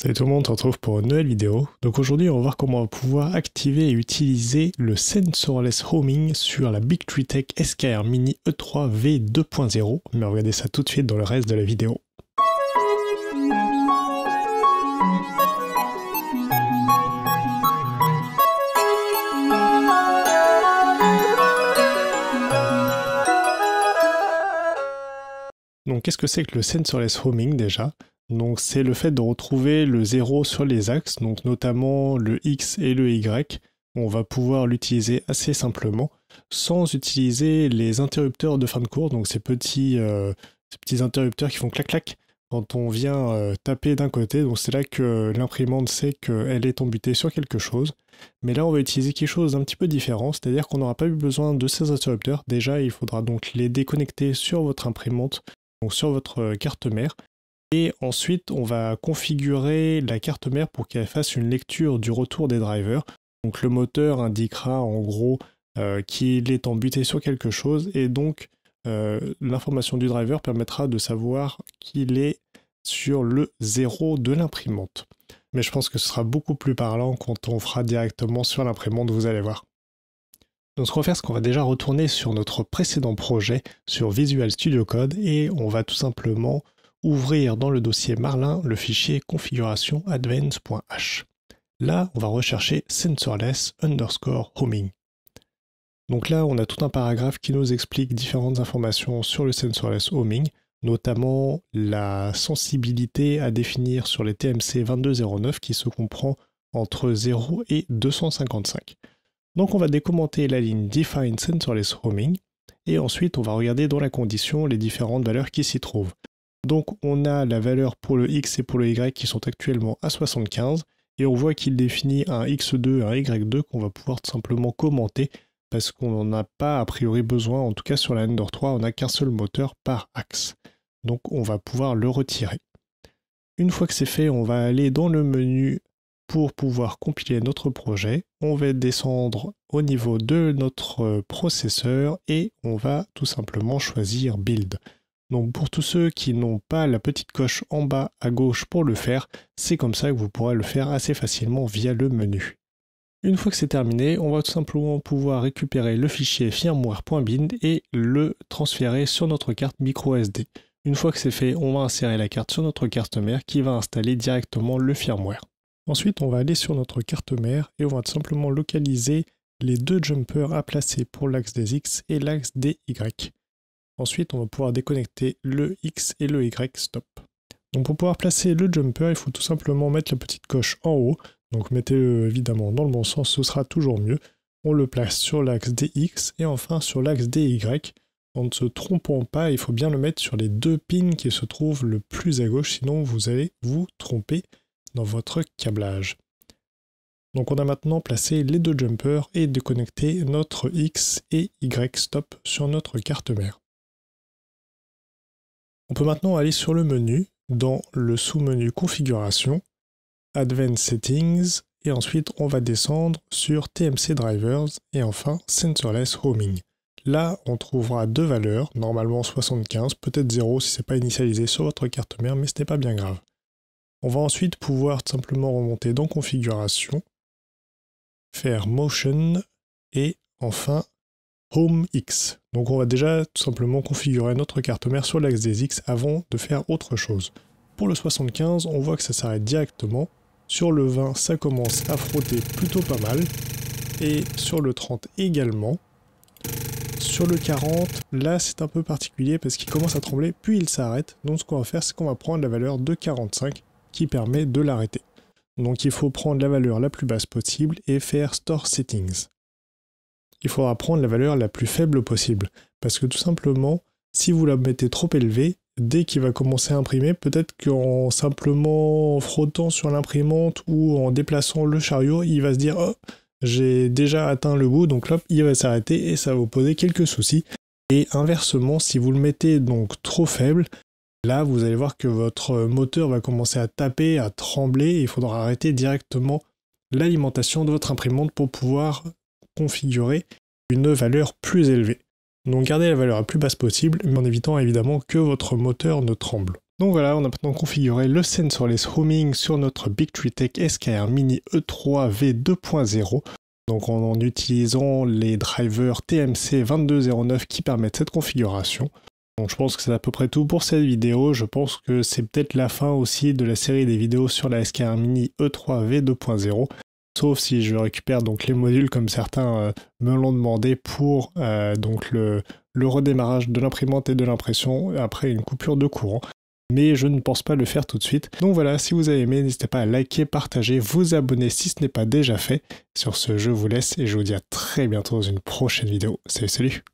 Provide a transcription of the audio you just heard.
Salut tout le monde, on se retrouve pour une nouvelle vidéo. Donc aujourd'hui, on va voir comment on va pouvoir activer et utiliser le Sensorless Homing sur la BigTreeTech Tech SKR Mini E3 V2.0. Mais regardez ça tout de suite dans le reste de la vidéo. Donc qu'est-ce que c'est que le Sensorless Homing déjà donc c'est le fait de retrouver le 0 sur les axes, donc notamment le x et le y. On va pouvoir l'utiliser assez simplement sans utiliser les interrupteurs de fin de cours, donc ces petits, euh, ces petits interrupteurs qui font clac clac quand on vient euh, taper d'un côté. Donc c'est là que l'imprimante sait qu'elle est embutée sur quelque chose. Mais là on va utiliser quelque chose d'un petit peu différent, c'est-à-dire qu'on n'aura pas eu besoin de ces interrupteurs. Déjà il faudra donc les déconnecter sur votre imprimante, donc sur votre euh, carte mère. Et ensuite, on va configurer la carte mère pour qu'elle fasse une lecture du retour des drivers. Donc le moteur indiquera en gros euh, qu'il est embuté sur quelque chose et donc euh, l'information du driver permettra de savoir qu'il est sur le zéro de l'imprimante. Mais je pense que ce sera beaucoup plus parlant quand on fera directement sur l'imprimante, vous allez voir. Donc ce qu'on va faire, c'est qu'on va déjà retourner sur notre précédent projet, sur Visual Studio Code, et on va tout simplement ouvrir dans le dossier Marlin le fichier configuration advance.h. Là, on va rechercher sensorless underscore homing. Donc là, on a tout un paragraphe qui nous explique différentes informations sur le sensorless homing, notamment la sensibilité à définir sur les TMC 2209 qui se comprend entre 0 et 255. Donc on va décommenter la ligne define sensorless homing et ensuite on va regarder dans la condition les différentes valeurs qui s'y trouvent. Donc on a la valeur pour le x et pour le y qui sont actuellement à 75, et on voit qu'il définit un x2 et un y2 qu'on va pouvoir tout simplement commenter, parce qu'on n'en a pas a priori besoin, en tout cas sur la Ender 3, on n'a qu'un seul moteur par axe. Donc on va pouvoir le retirer. Une fois que c'est fait, on va aller dans le menu pour pouvoir compiler notre projet. On va descendre au niveau de notre processeur et on va tout simplement choisir Build. Donc pour tous ceux qui n'ont pas la petite coche en bas à gauche pour le faire, c'est comme ça que vous pourrez le faire assez facilement via le menu. Une fois que c'est terminé, on va tout simplement pouvoir récupérer le fichier firmware.bind et le transférer sur notre carte micro SD. Une fois que c'est fait, on va insérer la carte sur notre carte mère qui va installer directement le firmware. Ensuite, on va aller sur notre carte mère et on va tout simplement localiser les deux jumpers à placer pour l'axe des X et l'axe des Y. Ensuite, on va pouvoir déconnecter le X et le Y, stop. Donc pour pouvoir placer le jumper, il faut tout simplement mettre la petite coche en haut. Donc mettez-le évidemment dans le bon sens, ce sera toujours mieux. On le place sur l'axe DX et enfin sur l'axe DY. En ne se trompant pas, il faut bien le mettre sur les deux pins qui se trouvent le plus à gauche, sinon vous allez vous tromper dans votre câblage. Donc on a maintenant placé les deux jumpers et déconnecté notre X et Y stop sur notre carte mère. On peut maintenant aller sur le menu, dans le sous-menu Configuration, Advanced Settings, et ensuite on va descendre sur TMC Drivers et enfin Sensorless Homing. Là, on trouvera deux valeurs, normalement 75, peut-être 0 si ce n'est pas initialisé sur votre carte mère, mais ce n'est pas bien grave. On va ensuite pouvoir simplement remonter dans Configuration, faire Motion et enfin Home X. Donc on va déjà tout simplement configurer notre carte mère sur l'axe des X avant de faire autre chose. Pour le 75, on voit que ça s'arrête directement. Sur le 20, ça commence à frotter plutôt pas mal. Et sur le 30 également. Sur le 40, là c'est un peu particulier parce qu'il commence à trembler puis il s'arrête. Donc ce qu'on va faire, c'est qu'on va prendre la valeur de 45 qui permet de l'arrêter. Donc il faut prendre la valeur la plus basse possible et faire Store Settings il faudra prendre la valeur la plus faible possible. Parce que tout simplement, si vous la mettez trop élevée, dès qu'il va commencer à imprimer, peut-être qu'en simplement frottant sur l'imprimante ou en déplaçant le chariot, il va se dire oh, j'ai déjà atteint le bout, donc là, il va s'arrêter et ça va vous poser quelques soucis. Et inversement, si vous le mettez donc trop faible, là, vous allez voir que votre moteur va commencer à taper, à trembler, et il faudra arrêter directement l'alimentation de votre imprimante pour pouvoir configurer une valeur plus élevée. Donc gardez la valeur la plus basse possible, mais en évitant évidemment que votre moteur ne tremble. Donc voilà, on a maintenant configuré le sensorless homing sur notre BigTreeTech SKR Mini E3 V2.0. Donc en utilisant les drivers TMC 2209 qui permettent cette configuration. Donc je pense que c'est à peu près tout pour cette vidéo. Je pense que c'est peut-être la fin aussi de la série des vidéos sur la SKR Mini E3 V2.0 sauf si je récupère donc les modules comme certains euh, me l'ont demandé pour euh, donc le, le redémarrage de l'imprimante et de l'impression après une coupure de courant mais je ne pense pas le faire tout de suite. Donc voilà, si vous avez aimé, n'hésitez pas à liker, partager, vous abonner si ce n'est pas déjà fait. Sur ce, je vous laisse et je vous dis à très bientôt dans une prochaine vidéo. Salut, salut